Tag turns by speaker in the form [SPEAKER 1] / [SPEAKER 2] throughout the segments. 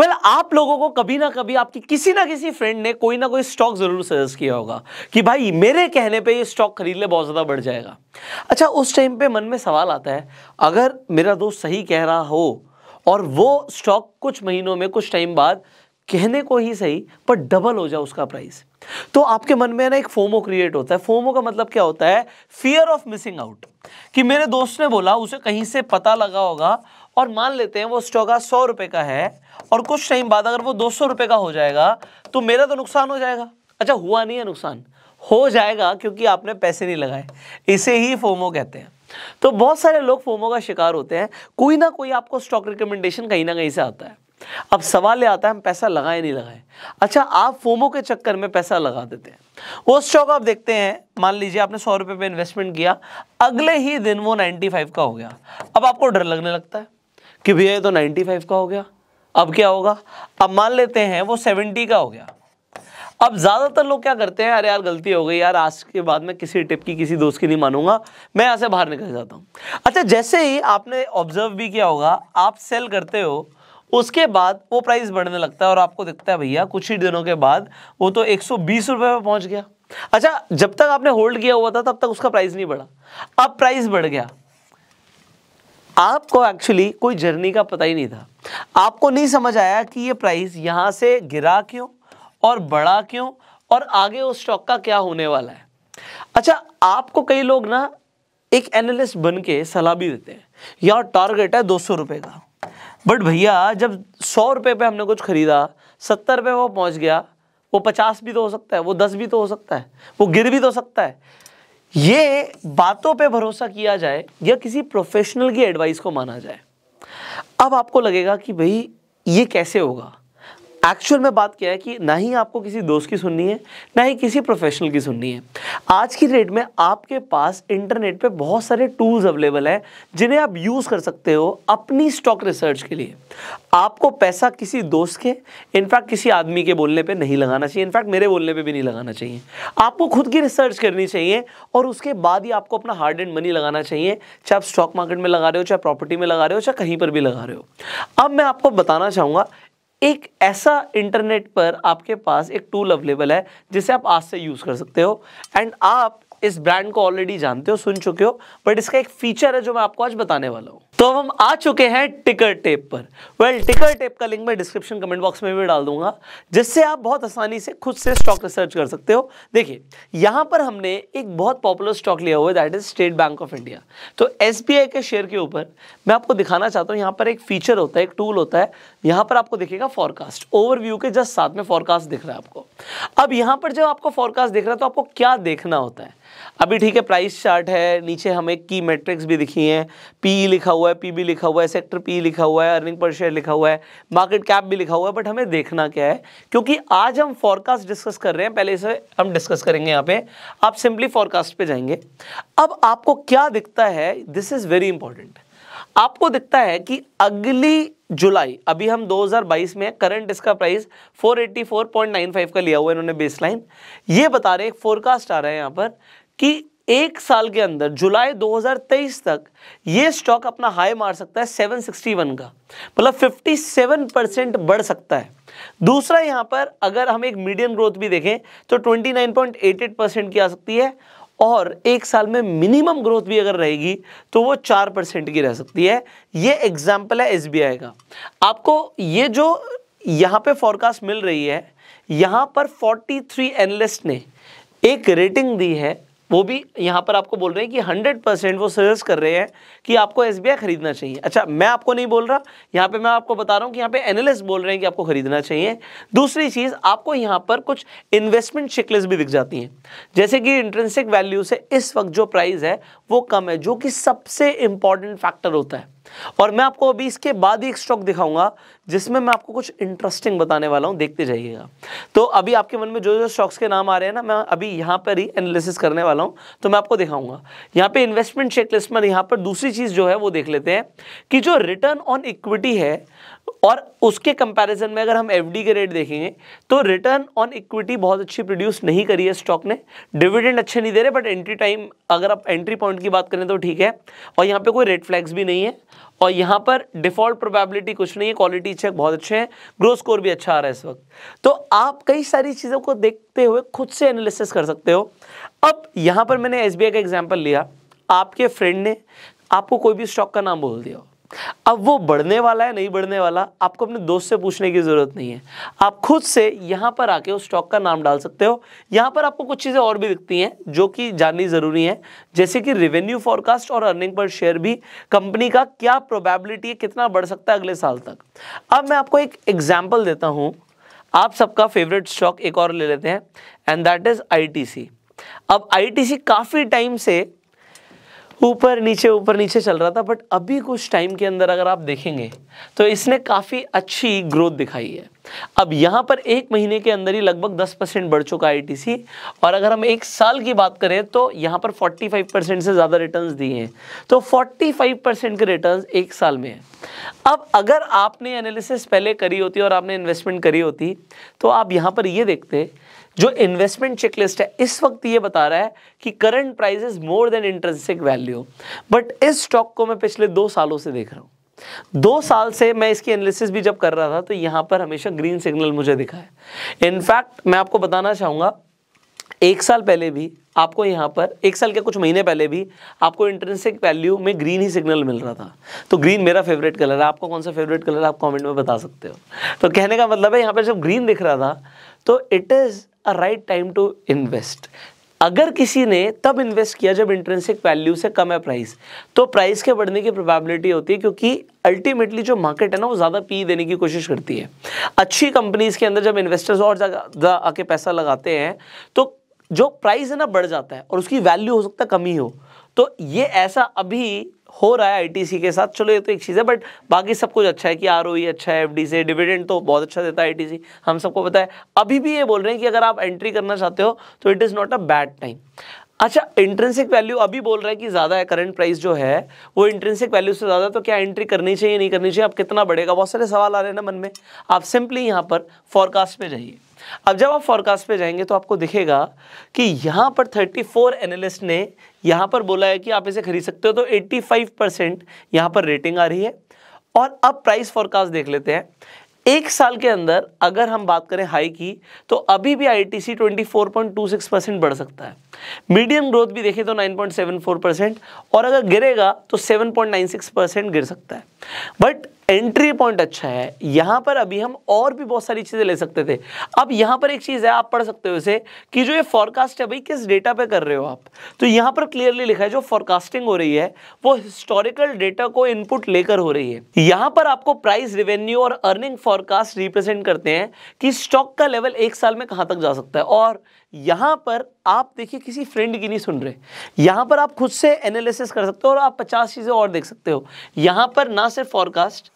[SPEAKER 1] Well well, आप लोगों को कभी ना कभी आपकी किसी ना किसी फ्रेंड ने कोई ना कोई स्टॉक ज़रूर सजेस्ट किया होगा कि भाई मेरे कहने पे ये स्टॉक खरीद ले बहुत ज़्यादा बढ़ जाएगा अच्छा उस टाइम पे मन में सवाल आता है अगर मेरा दोस्त सही कह रहा हो और वो स्टॉक कुछ महीनों में कुछ टाइम बाद कहने को ही सही पर डबल हो जाए उसका प्राइस तो आपके मन में ना एक फोमो क्रिएट होता है फोमो का मतलब क्या होता है फियर ऑफ मिसिंग आउट कि मेरे दोस्त ने बोला उसे कहीं से पता लगा होगा और मान लेते हैं वो आज सौ रुपए का है और कुछ टाइम बाद अगर वो दो सौ रुपए का हो जाएगा तो मेरा तो नुकसान हो जाएगा अच्छा हुआ नहीं है नुकसान हो जाएगा क्योंकि आपने पैसे नहीं लगाए इसे ही फोमो कहते हैं तो बहुत सारे लोग फोमो का शिकार होते हैं कोई ना कोई आपको स्टॉक रिकमेंडेशन कहीं ना कहीं से आता है अब सवाल ये आता है हम पैसा लगाए नहीं लगाए अच्छा आप फोमो के चक्कर में पैसा लगा देते हैं वो स्टॉक आप देखते हैं मान लीजिए आपने सौ रुपए पे इन्वेस्टमेंट किया अगले ही दिन वो नाइनटी फाइव का हो गया अब आपको डर लगने लगता है कि भैया ये तो 95 का हो गया अब क्या होगा अब मान लेते हैं वो 70 का हो गया अब ज़्यादातर लोग क्या करते हैं अरे यार गलती हो गई यार आज के बाद मैं किसी टिप की किसी दोस्त की नहीं मानूंगा मैं यहाँ से बाहर निकल जाता हूँ अच्छा जैसे ही आपने ऑब्जर्व भी किया होगा आप सेल करते हो उसके बाद वो प्राइस बढ़ने लगता है और आपको दिखता है भैया कुछ ही दिनों के बाद वो तो एक सौ बीस रुपये में पहुँच गया अच्छा जब तक आपने होल्ड किया हुआ था तब तक उसका प्राइस नहीं बढ़ा अब प्राइस बढ़ गया आपको एक्चुअली कोई जर्नी का पता ही नहीं था आपको नहीं समझ आया कि ये प्राइस यहाँ से गिरा क्यों और बढ़ा क्यों और आगे उस स्टॉक का क्या होने वाला है अच्छा आपको कई लोग ना एक एनालिस्ट बन के सलाह भी देते हैं यार टारगेट है दो सौ रुपये का बट भैया जब सौ रुपये पे हमने कुछ ख़रीदा सत्तर रुपये वो पहुंच गया वो पचास भी तो हो सकता है वो दस भी तो हो सकता है वो गिर भी तो सकता है ये बातों पे भरोसा किया जाए या किसी प्रोफेशनल की एडवाइस को माना जाए अब आपको लगेगा कि भाई ये कैसे होगा एक्चुअल में बात क्या है कि ना ही आपको किसी दोस्त की सुननी है ना ही किसी प्रोफेशनल की सुननी है आज की डेट में आपके पास इंटरनेट पे बहुत सारे टूल्स अवेलेबल हैं जिन्हें आप यूज़ कर सकते हो अपनी स्टॉक रिसर्च के लिए आपको पैसा किसी दोस्त के इनफैक्ट किसी आदमी के बोलने पर नहीं लगाना चाहिए इनफैक्ट मेरे बोलने पर भी नहीं लगाना चाहिए आपको खुद की रिसर्च करनी चाहिए और उसके बाद ही आपको अपना हार्ड एंड मनी लगाना चाहिए चाहे आप स्टॉक मार्केट में लगा रहे हो चाहे प्रॉपर्टी में लगा रहे हो चाहे कहीं पर भी लगा रहे हो अब मैं आपको बताना चाहूँगा एक ऐसा इंटरनेट पर आपके पास एक टूल अवेलेबल है जिसे आप आज से यूज़ कर सकते हो एंड आप इस ब्रांड को ऑलरेडी जानते हो सुन चुके हो बट इसका एक फीचर है जो मैं आपको आज बताने वाला हूँ तो अब हम आ चुके हैं टिकर टेप पर वेल well, टिकर टेप का लिंक मैं डिस्क्रिप्शन कमेंट बॉक्स में भी डाल दूंगा जिससे आप बहुत आसानी से खुद से स्टॉक रिसर्च कर सकते हो देखिए यहाँ पर हमने एक बहुत पॉपुलर स्टॉक लिया हुआ है that is State Bank of India तो एस के शेयर के ऊपर मैं आपको दिखाना चाहता हूँ यहाँ पर एक फीचर होता है एक टूल होता है यहाँ पर आपको दिखेगा फॉरकास्ट ओवरव्यू के जस्ट साथ में फॉरकास्ट दिख रहा है आपको अब यहाँ पर जब आपको फॉरकास्ट दिख रहा है तो आपको क्या देखना होता है अभी ठीक है प्राइस चार्ट है नीचे हमें की मैट्रिक्स भी दिखी है पी लिखा हुआ है पी बी लिखा हुआ है सेक्टर पी लिखा हुआ है अर्निंग पर शेयर लिखा हुआ है मार्केट कैप भी लिखा हुआ है बट हमें देखना क्या है क्योंकि आज हम फॉरकास्ट डिस्कस कर रहे हैं पहले इसे हम डिस्कस करेंगे यहाँ पे आप सिंपली फॉरकास्ट पे जाएंगे अब आपको क्या दिखता है दिस इज़ वेरी इंपॉर्टेंट आपको दिखता है कि अगली जुलाई अभी हम 2022 में करंट इसका प्राइस 484.95 का लिया हुआ है इन्होंने बेसलाइन ये बता रहे एक फोरकास्ट आ रहा है यहाँ पर कि एक साल के अंदर जुलाई 2023 तक ये स्टॉक अपना हाई मार सकता है 761 का मतलब 57 परसेंट बढ़ सकता है दूसरा यहाँ पर अगर हम एक मीडियम ग्रोथ भी देखें तो 29.88 परसेंट की आ सकती है और एक साल में मिनिमम ग्रोथ भी अगर रहेगी तो वो चार परसेंट की रह सकती है ये एग्जाम्पल है एस का आपको ये जो यहाँ पे फॉरकास्ट मिल रही है यहाँ पर 43 एनलिस्ट ने एक रेटिंग दी है वो भी यहाँ पर आपको बोल रहे हैं कि हंड्रेड परसेंट वो सजेस्ट कर रहे हैं कि आपको एस खरीदना चाहिए अच्छा मैं आपको नहीं बोल रहा यहाँ पे मैं आपको बता रहा हूँ कि यहाँ पे एनालिस्ट बोल रहे हैं कि आपको खरीदना चाहिए दूसरी चीज़ आपको यहाँ पर कुछ इन्वेस्टमेंट शिकलेस भी दिख जाती हैं जैसे कि इंट्रेंसिक वैल्यू से इस वक्त जो प्राइस है वो कम है जो कि सबसे इंपॉर्टेंट फैक्टर होता है और मैं आपको अभी इसके बाद ही एक स्टॉक दिखाऊंगा जिसमें मैं आपको कुछ इंटरेस्टिंग बताने वाला हूँ देखते जाइएगा तो अभी आपके मन में जो जो स्टॉक्स के नाम आ रहे हैं ना मैं अभी यहाँ पर ही एनालिसिस करने वाला हूँ तो मैं आपको दिखाऊंगा यहाँ पे इन्वेस्टमेंट चेकलिस्ट में यहाँ पर दूसरी चीज़ जो है वो देख लेते हैं कि जो रिटर्न ऑन इक्विटी है और उसके कंपैरिजन में अगर हम एफ के रेट देखेंगे तो रिटर्न ऑन इक्विटी बहुत अच्छी प्रोड्यूस नहीं करी है स्टॉक ने डिविडेंड अच्छे नहीं दे रहे बट एंट्री टाइम अगर आप एंट्री पॉइंट की बात करें तो ठीक है और यहाँ पे कोई रेड फ्लैग्स भी नहीं है और यहाँ पर डिफॉल्ट प्रोबेबिलिटी कुछ नहीं है क्वालिटी चेक बहुत अच्छे हैं ग्रो स्कोर भी अच्छा आ रहा है इस वक्त तो आप कई सारी चीज़ों को देखते हुए खुद से एनालिसिस कर सकते हो अब यहाँ पर मैंने एस का एग्जाम्पल लिया आपके फ्रेंड ने आपको कोई भी स्टॉक का नाम बोल दिया अब वो बढ़ने वाला है नहीं बढ़ने वाला आपको अपने दोस्त से पूछने की ज़रूरत नहीं है आप खुद से यहां पर आके उस स्टॉक का नाम डाल सकते हो यहां पर आपको कुछ चीज़ें और भी दिखती हैं जो कि जाननी ज़रूरी है जैसे कि रेवेन्यू फॉरकास्ट और अर्निंग पर शेयर भी कंपनी का क्या प्रोबेबिलिटी है कितना बढ़ सकता है अगले साल तक अब मैं आपको एक एग्जाम्पल देता हूँ आप सबका फेवरेट स्टॉक एक और ले लेते हैं एंड दैट इज़ आई अब आई काफ़ी टाइम से ऊपर नीचे ऊपर नीचे चल रहा था बट अभी कुछ टाइम के अंदर अगर आप देखेंगे तो इसने काफ़ी अच्छी ग्रोथ दिखाई है अब यहाँ पर एक महीने के अंदर ही लगभग 10 परसेंट बढ़ चुका है आई और अगर हम एक साल की बात करें तो यहाँ पर 45 परसेंट से ज़्यादा रिटर्न्स दिए हैं तो 45 परसेंट के रिटर्न्स एक साल में है अब अगर आपने एनालिसिस पहले करी होती और आपने इन्वेस्टमेंट करी होती तो आप यहाँ पर ये देखते जो इन्वेस्टमेंट चेकलिस्ट है इस वक्त ये बता रहा है कि current price is more than intrinsic value but इस स्टॉक को मैं पिछले दो सालों से देख रहा हूँ दो साल से मैं इसकी एनालिसिस भी जब कर रहा था तो यहाँ पर हमेशा ग्रीन सिग्नल मुझे दिखा है इनफैक्ट मैं आपको बताना चाहूँगा एक साल पहले भी आपको यहाँ पर एक साल के कुछ महीने पहले भी आपको इंटरेंसिक वैल्यू में ग्रीन ही सिग्नल मिल रहा था तो ग्रीन मेरा फेवरेट कलर है आपको कौन सा फेवरेट कलर है आप कमेंट में बता सकते हो तो कहने का मतलब है यहाँ पर जब ग्रीन दिख रहा था तो it is a right time to invest अगर किसी ने तब इन्वेस्ट किया जब इंटरेंसिक वैल्यू से कम है प्राइस तो प्राइस के बढ़ने की प्रोबेबिलिटी होती है क्योंकि अल्टीमेटली जो मार्केट है ना वो ज़्यादा पी देने की कोशिश करती है अच्छी कंपनीज के अंदर जब इन्वेस्टर्स और ज़्यादा आके पैसा लगाते हैं तो जो प्राइस है ना बढ़ जाता है और उसकी वैल्यू हो सकता है कमी हो तो ये ऐसा अभी हो रहा है आईटीसी के साथ चलो ये तो एक चीज़ है बट बाकी सब कुछ अच्छा है कि आर e अच्छा है एफ से डिविडेंड तो बहुत अच्छा देता है आईटीसी हम सबको पता है अभी भी ये बोल रहे हैं कि अगर आप एंट्री करना चाहते हो तो it is not a bad time अच्छा इंट्रेंसिक वैल्यू अभी बोल रहा है कि ज़्यादा है करंट प्राइस जो है वो इंट्रेंसिक वैल्यू से ज़्यादा तो क्या एंट्री करनी चाहिए नहीं करनी चाहिए आप कितना बढ़ेगा बहुत सारे सवाल आ रहे हैं ना मन में आप सिंपली यहाँ पर फॉरकास्ट में जाइए अब जब आप फॉरकास्ट पे जाएंगे तो आपको दिखेगा कि यहाँ पर 34 एनालिस्ट ने यहाँ पर बोला है कि आप इसे खरीद सकते हो तो 85 परसेंट यहाँ पर रेटिंग आ रही है और अब प्राइस फॉरकास्ट देख लेते हैं एक साल के अंदर अगर हम बात करें हाई की तो अभी भी I T C twenty four point two six percent बढ़ सकता है मीडियम ग्रोथ भी देखें तो nine point seven four percent और अगर गिरेगा तो seven point nine six percent गिर सकता है बट एंट्री पॉइंट अच्छा है यहाँ पर अभी हम और भी बहुत सारी चीज़ें ले सकते थे अब यहाँ पर एक चीज़ है आप पढ़ सकते हो इसे कि जो ये फॉरकास्ट है भाई किस डेटा पे कर रहे हो आप तो यहाँ पर क्लियरली लिखा है जो फॉरकास्टिंग हो रही है वो हिस्टोरिकल डेटा को इनपुट लेकर हो रही है यहाँ पर आपको प्राइस रेवेन्यू और अर्निंग फॉरकास्ट रिप्रेजेंट करते हैं कि स्टॉक का लेवल एक साल में कहाँ तक जा सकता है और यहाँ पर आप देखिए किसी फ्रेंड की नहीं सुन रहे यहाँ पर आप खुद से एनालिसिस कर सकते हो और आप पचास चीज़ें और देख सकते हो यहाँ पर ना सिर्फ फॉरकास्ट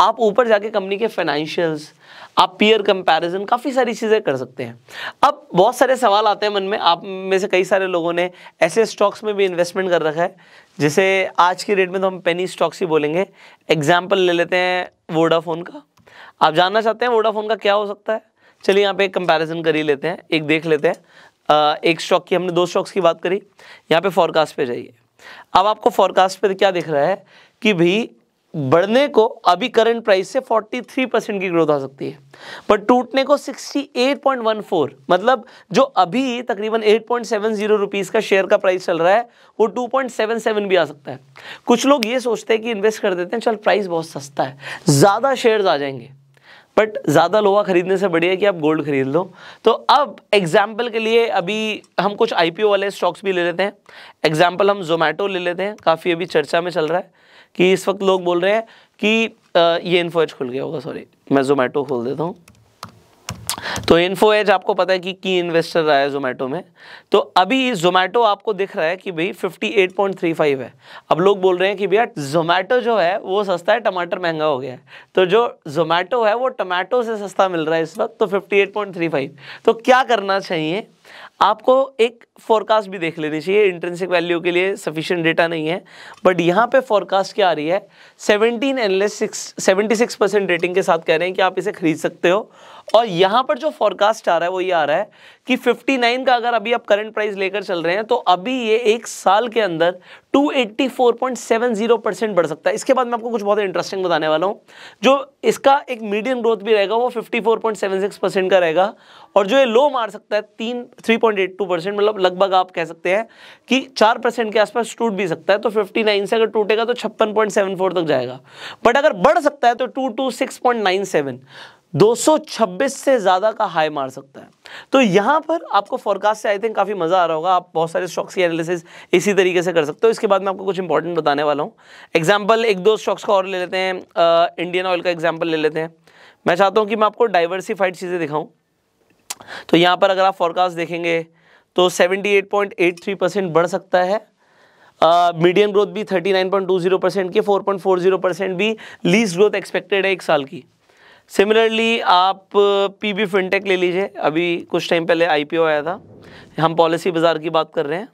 [SPEAKER 1] आप ऊपर जाके कंपनी के फाइनेंशियल्स आप पीयर कंपैरिजन काफ़ी सारी चीज़ें कर सकते हैं अब बहुत सारे सवाल आते हैं मन में आप में से कई सारे लोगों ने ऐसे स्टॉक्स में भी इन्वेस्टमेंट कर रखा है जैसे आज की रेट में तो हम पेनी स्टॉक्स ही बोलेंगे एग्जाम्पल ले लेते हैं वोडाफोन का आप जानना चाहते हैं वोडाफोन का क्या हो सकता है चलिए यहाँ पे एक कंपैरिजन कर ही लेते हैं एक देख लेते हैं एक स्टॉक की हमने दो स्टॉक्स की बात करी यहाँ पे फॉरकास्ट पे जाइए अब आपको फॉरकास्ट पे क्या दिख रहा है कि भाई बढ़ने को अभी करंट प्राइस से 43 परसेंट की ग्रोथ आ सकती है पर टूटने को 68.14 मतलब जो अभी तकरीबन 8.70 पॉइंट का शेयर का प्राइस चल रहा है वो 2.77 भी आ सकता है कुछ लोग ये सोचते हैं कि इन्वेस्ट कर देते हैं चल प्राइस बहुत सस्ता है ज़्यादा शेयर्स आ जाएंगे बट ज़्यादा लोहा खरीदने से बढ़िया कि आप गोल्ड खरीद लो तो अब एग्जाम्पल के लिए अभी हम कुछ आई वाले स्टॉक्स भी ले लेते हैं एग्जाम्पल हम जोमेटो ले लेते हैं काफ़ी अभी चर्चा में चल रहा है कि इस वक्त लोग बोल रहे हैं कि ये इन्फो एज खुल गया होगा सॉरी मैं जोमेटो खोल देता हूँ तो इन्फो एज आपको पता है कि की इन्वेस्टर रहा है जोमेटो में तो अभी जोमेटो आपको दिख रहा है कि भाई 58.35 है अब लोग बोल रहे हैं कि भैया जोमेटो जो है वो सस्ता है टमाटर महंगा हो गया है तो जो जोमेटो है वो टमाटो से सस्ता मिल रहा है इस वक्त तो 58.35 तो क्या करना चाहिए आपको एक फोरकास्ट भी देख लेनी चाहिए इंट्रेंसिक वैल्यू के लिए सफिशियंट डेटा नहीं है बट यहाँ पे फोरकास्ट क्या आ रही है 17 analysts six seventy six percent rating के साथ कह रहे हैं कि आप इसे खरीद सकते हो और यहाँ पर जो फोरकास्ट आ रहा है वो ये आ रहा है कि 59 का अगर अभी आप करंट प्राइस लेकर चल रहे हैं तो अभी ये एक साल के अंदर 284.70 परसेंट बढ़ सकता है इसके बाद मैं आपको कुछ बहुत इंटरेस्टिंग बताने वाला हूँ जो इसका एक मीडियम ग्रोथ भी रहेगा वो 54.76 परसेंट का रहेगा और जो ये लो मार सकता है तीन थ्री परसेंट मतलब लगभग आप कह सकते हैं कि चार परसेंट के आसपास टूट भी सकता है तो 59 से अगर टूटेगा तो छप्पन पॉइंट सेवन फोर तक जाएगा बट अगर बढ़ सकता है तो two two six point nine seven दो सौ छब्बीस से ज़्यादा का हाई मार सकता है तो यहां पर आपको फॉरकास्ट से आई थिंक काफ़ी मज़ा आ रहा होगा आप बहुत सारे स्टॉक्स की एनालिसिस इसी तरीके से कर सकते हो इसके बाद मैं आपको कुछ इंपॉर्टेंट बताने वाला हूँ एग्जाम्पल एक दो स्टॉक्स का और ले लेते हैं इंडियन ऑयल का एग्जाम्पल ले लेते हैं मैं चाहता हूँ कि मैं आपको डाइवर्सिफाइड चीज़ें दिखाऊँ तो यहां पर अगर आप फॉरकास्ट देखेंगे तो 78.83 परसेंट बढ़ सकता है मीडियम ग्रोथ भी 39.20 परसेंट की 4.40 परसेंट भी लीज ग्रोथ एक्सपेक्टेड है एक साल की सिमिलरली आप पीबी फिनटेक ले लीजिए अभी कुछ टाइम पहले आईपीओ आया था हम पॉलिसी बाज़ार की बात कर रहे हैं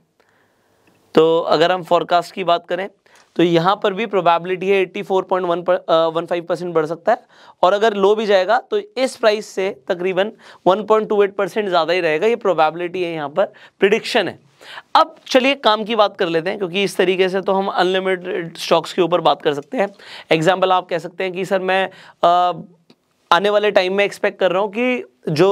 [SPEAKER 1] तो अगर हम फॉरकास्ट की बात करें तो यहाँ पर भी प्रोबेबिलिटी है एट्टी फोर पॉइंट वन पर फाइव परसेंट बढ़ सकता है और अगर लो भी जाएगा तो इस प्राइस से तकरीबन one point two eight percent ज़्यादा ही रहेगा ये प्रोबेबिलिटी है यहाँ पर प्रिडिक्शन है अब चलिए काम की बात कर लेते हैं क्योंकि इस तरीके से तो हम अनलिमिटेड स्टॉक्स के ऊपर बात कर सकते हैं एग्जाम्पल आप कह सकते हैं कि सर मैं आ, uh, आने वाले टाइम में एक्सपेक्ट कर रहा हूँ कि जो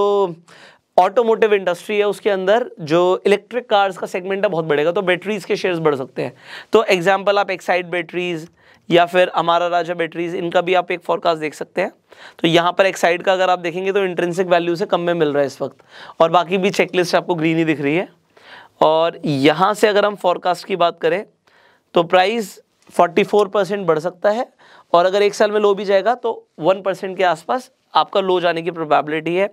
[SPEAKER 1] ऑटोमोटिव इंडस्ट्री है उसके अंदर जो इलेक्ट्रिक कार्स का सेगमेंट है बहुत बढ़ेगा तो बैटरीज के शेयर्स बढ़ सकते हैं तो एग्जाम्पल आप एक्साइड बैटरीज या फिर हमारा राजा बैटरीज इनका भी आप एक फॉरकास्ट देख सकते हैं तो यहाँ पर एक्साइड का अगर आप देखेंगे तो इंट्रेंसिक वैल्यू से कम में मिल रहा है इस वक्त और बाकी भी चेकलिस्ट आपको ग्रीन ही दिख रही है और यहाँ से अगर हम फॉरकास्ट की बात करें तो प्राइस 44 परसेंट बढ़ सकता है और अगर एक साल में लो भी जाएगा तो 1 परसेंट के आसपास आपका लो जाने की प्रोबेबिलिटी है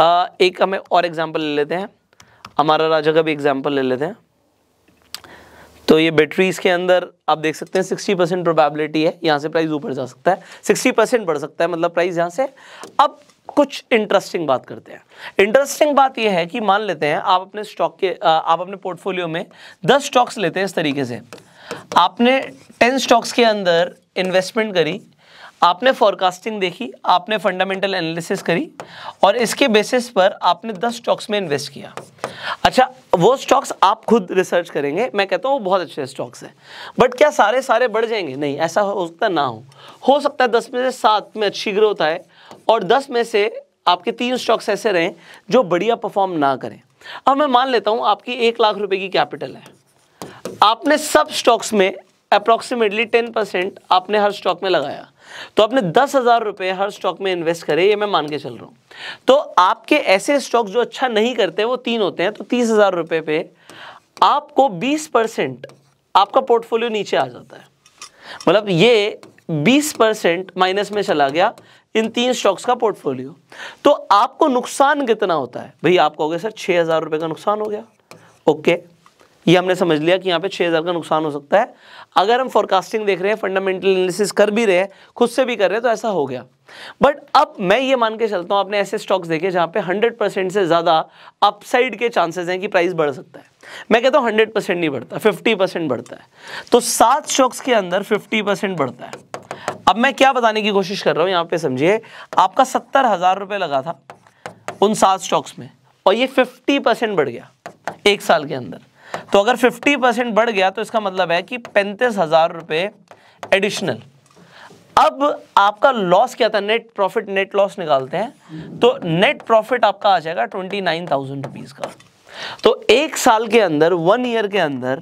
[SPEAKER 1] आ, एक हमें और एग्जांपल ले लेते हैं हमारा राजा का भी एग्जांपल ले लेते हैं तो ये बैटरीज के अंदर आप देख सकते हैं सिक्सटी परसेंट प्रोबेबिलिटी है यहाँ से प्राइस ऊपर जा सकता है सिक्सटी परसेंट बढ़ सकता है मतलब प्राइस यहाँ से अब कुछ इंटरेस्टिंग बात करते हैं इंटरेस्टिंग बात यह है कि मान लेते हैं आप अपने स्टॉक के आप अपने पोर्टफोलियो में दस स्टॉक्स लेते हैं इस तरीके से आपने टेन स्टॉक्स के अंदर इन्वेस्टमेंट करी आपने फॉरकास्टिंग देखी आपने फंडामेंटल एनालिसिस करी और इसके बेसिस पर आपने दस स्टॉक्स में इन्वेस्ट किया अच्छा वो स्टॉक्स आप खुद रिसर्च करेंगे मैं कहता हूँ वो बहुत अच्छे स्टॉक्स हैं बट क्या सारे सारे बढ़ जाएंगे नहीं ऐसा हो सकता ना हो हो सकता है दस में से सात में अच्छी ग्रोथ आए और दस में से आपके तीन स्टॉक्स ऐसे रहें जो बढ़िया परफॉर्म ना करें अब मैं मान लेता हूँ आपकी एक लाख रुपये की कैपिटल है आपने सब स्टॉक्स में अप्रोक्सीमेटली टेन परसेंट आपने हर स्टॉक में लगाया तो आपने दस हज़ार रुपए हर स्टॉक में इन्वेस्ट करे ये मैं मान के चल रहा हूं तो आपके ऐसे स्टॉक जो अच्छा नहीं करते वो तीन होते हैं तो तीस हज़ार रुपए पे आपको बीस परसेंट आपका पोर्टफोलियो नीचे आ जाता है मतलब ये बीस परसेंट माइनस में चला गया इन तीन स्टॉक्स का पोर्टफोलियो तो आपको नुकसान कितना होता है भाई आप कहोगे सर छह हज़ार रुपए का नुकसान हो गया ओके okay. ये हमने समझ लिया कि यहाँ पे 6000 का नुकसान हो सकता है अगर हम फोरकास्टिंग देख रहे हैं फंडामेंटल एनालिसिस कर भी रहे हैं खुद से भी कर रहे हैं तो ऐसा हो गया बट अब मैं ये मान के चलता हूँ आपने ऐसे स्टॉक्स देखे जहाँ पे 100 परसेंट से ज़्यादा अपसाइड के चांसेस हैं कि प्राइस बढ़ सकता है मैं कहता हूँ हंड्रेड परसेंट नहीं बढ़ता फिफ्टी परसेंट बढ़ता है तो सात स्टॉक्स के अंदर फिफ्टी परसेंट बढ़ता है अब मैं क्या बताने की कोशिश कर रहा हूँ यहाँ पर समझिए आपका सत्तर हज़ार लगा था उन सात स्टॉक्स में और ये फिफ्टी परसेंट बढ़ गया एक साल के अंदर तो अगर 50 परसेंट बढ़ गया तो इसका मतलब है कि पैंतीस हज़ार रुपये एडिशनल अब आपका लॉस क्या था नेट प्रॉफिट नेट लॉस निकालते हैं तो नेट प्रॉफिट आपका आ जाएगा ट्वेंटी नाइन थाउजेंड रुपीज़ का तो एक साल के अंदर वन ईयर के अंदर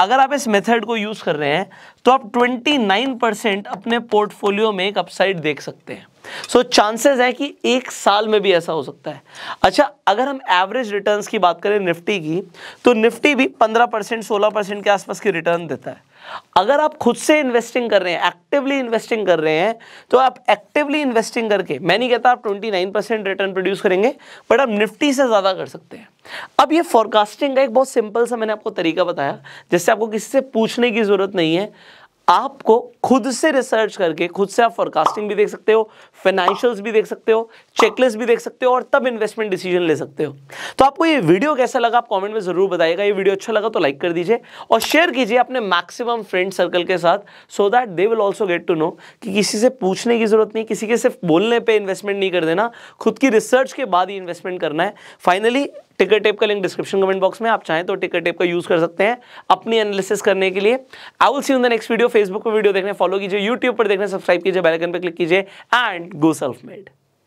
[SPEAKER 1] अगर आप इस मेथड को यूज़ कर रहे हैं तो आप नाइन परसेंट अपने पोर्टफोलियो में एक अपसाइड देख सकते हैं सो so, चांसेस है कि एक साल में भी ऐसा हो सकता है अच्छा अगर हम एवरेज रिटर्न्स की बात करें निफ्टी की तो निफ्टी भी 15 परसेंट सोलह परसेंट के आसपास की रिटर्न देता है अगर आप खुद से इन्वेस्टिंग कर रहे हैं एक्टिवली इन्वेस्टिंग कर रहे हैं तो आप एक्टिवली इन्वेस्टिंग करके मैं नहीं कहता आप 29 परसेंट रिटर्न प्रोड्यूस करेंगे बट आप निफ्टी से ज़्यादा कर सकते हैं अब ये फॉरकास्टिंग का एक बहुत सिंपल सा मैंने आपको तरीका बताया जिससे आपको किसी से पूछने की ज़रूरत नहीं है आपको खुद से रिसर्च करके खुद से आप फॉरकास्टिंग भी देख सकते हो फाइनेंशियल्स भी देख सकते हो चेकलिस्ट भी देख सकते हो और तब इन्वेस्टमेंट डिसीजन ले सकते हो तो आपको ये वीडियो कैसा लगा आप कमेंट में ज़रूर बताइएगा ये वीडियो अच्छा लगा तो लाइक कर दीजिए और शेयर कीजिए अपने मैक्सिमम फ्रेंड सर्कल के साथ so that they will also get to know कि किसी से पूछने की ज़रूरत नहीं किसी के सिर्फ बोलने पर इन्वेस्टमेंट नहीं कर देना खुद की रिसर्च के बाद ही इन्वेस्टमेंट करना है फाइनली टिकट टेप का लिंक डिस्क्रिप्शन कमेंट बॉक्स में आप चाहें तो टिकट टेप का यूज़ कर सकते हैं अपनी एनालिसिस करने के लिए I will see in the next video Facebook पर वीडियो देखने फॉलो कीजिए यूट्यूब पर देखने सब्सक्राइब कीजिए बेलकन पर क्लिक कीजिए एंड गो सेल्फ मेड